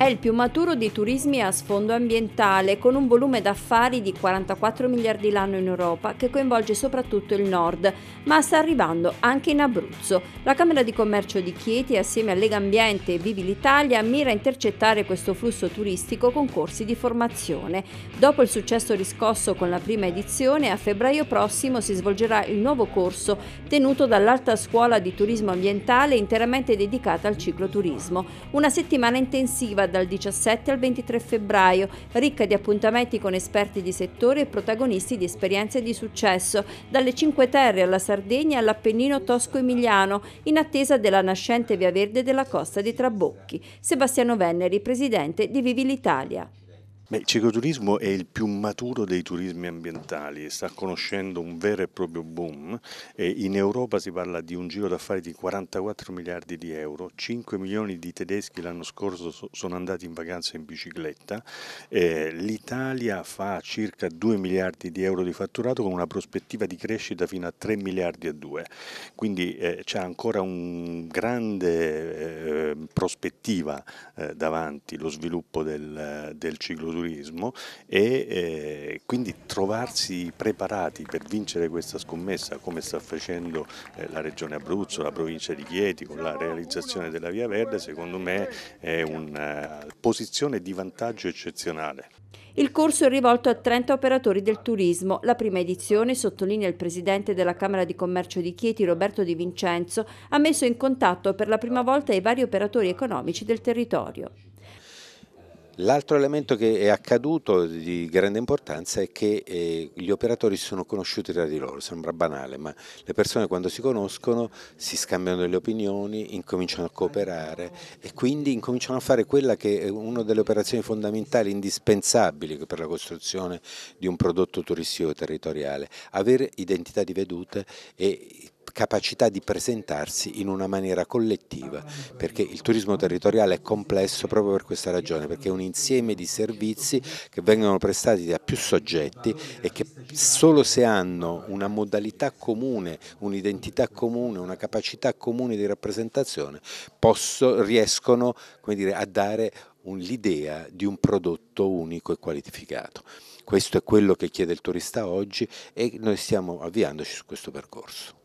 È il più maturo dei turismi a sfondo ambientale, con un volume d'affari di 44 miliardi l'anno in Europa, che coinvolge soprattutto il nord, ma sta arrivando anche in Abruzzo. La Camera di Commercio di Chieti, assieme a Lega Ambiente e Vivi l'Italia, mira a intercettare questo flusso turistico con corsi di formazione. Dopo il successo riscosso con la prima edizione, a febbraio prossimo si svolgerà il nuovo corso tenuto dall'Alta Scuola di Turismo Ambientale interamente dedicata al cicloturismo. Una settimana intensiva dal 17 al 23 febbraio, ricca di appuntamenti con esperti di settore e protagonisti di esperienze di successo, dalle Cinque Terre alla Sardegna all'Appennino tosco-emiliano, in attesa della nascente Via Verde della costa di Trabocchi. Sebastiano Venneri, presidente di Vivi l'Italia. Beh, il cicloturismo è il più maturo dei turismi ambientali, sta conoscendo un vero e proprio boom. E in Europa si parla di un giro d'affari di 44 miliardi di euro, 5 milioni di tedeschi l'anno scorso sono andati in vacanza in bicicletta, eh, l'Italia fa circa 2 miliardi di euro di fatturato con una prospettiva di crescita fino a 3 miliardi e 2, quindi eh, c'è ancora una grande eh, prospettiva eh, davanti lo sviluppo del, del cicloturismo turismo e eh, quindi trovarsi preparati per vincere questa scommessa come sta facendo eh, la Regione Abruzzo, la provincia di Chieti con la realizzazione della Via Verde secondo me è una posizione di vantaggio eccezionale. Il corso è rivolto a 30 operatori del turismo. La prima edizione, sottolinea il presidente della Camera di Commercio di Chieti, Roberto Di Vincenzo, ha messo in contatto per la prima volta i vari operatori economici del territorio. L'altro elemento che è accaduto di grande importanza è che eh, gli operatori si sono conosciuti tra di loro, sembra banale, ma le persone quando si conoscono si scambiano delle opinioni, incominciano a cooperare e quindi incominciano a fare quella che è una delle operazioni fondamentali, indispensabili per la costruzione di un prodotto turistico territoriale, avere identità di vedute e capacità di presentarsi in una maniera collettiva, perché il turismo territoriale è complesso proprio per questa ragione, perché è un insieme di servizi che vengono prestati da più soggetti e che solo se hanno una modalità comune, un'identità comune, una capacità comune di rappresentazione, posso, riescono dire, a dare l'idea di un prodotto unico e qualificato. Questo è quello che chiede il turista oggi e noi stiamo avviandoci su questo percorso.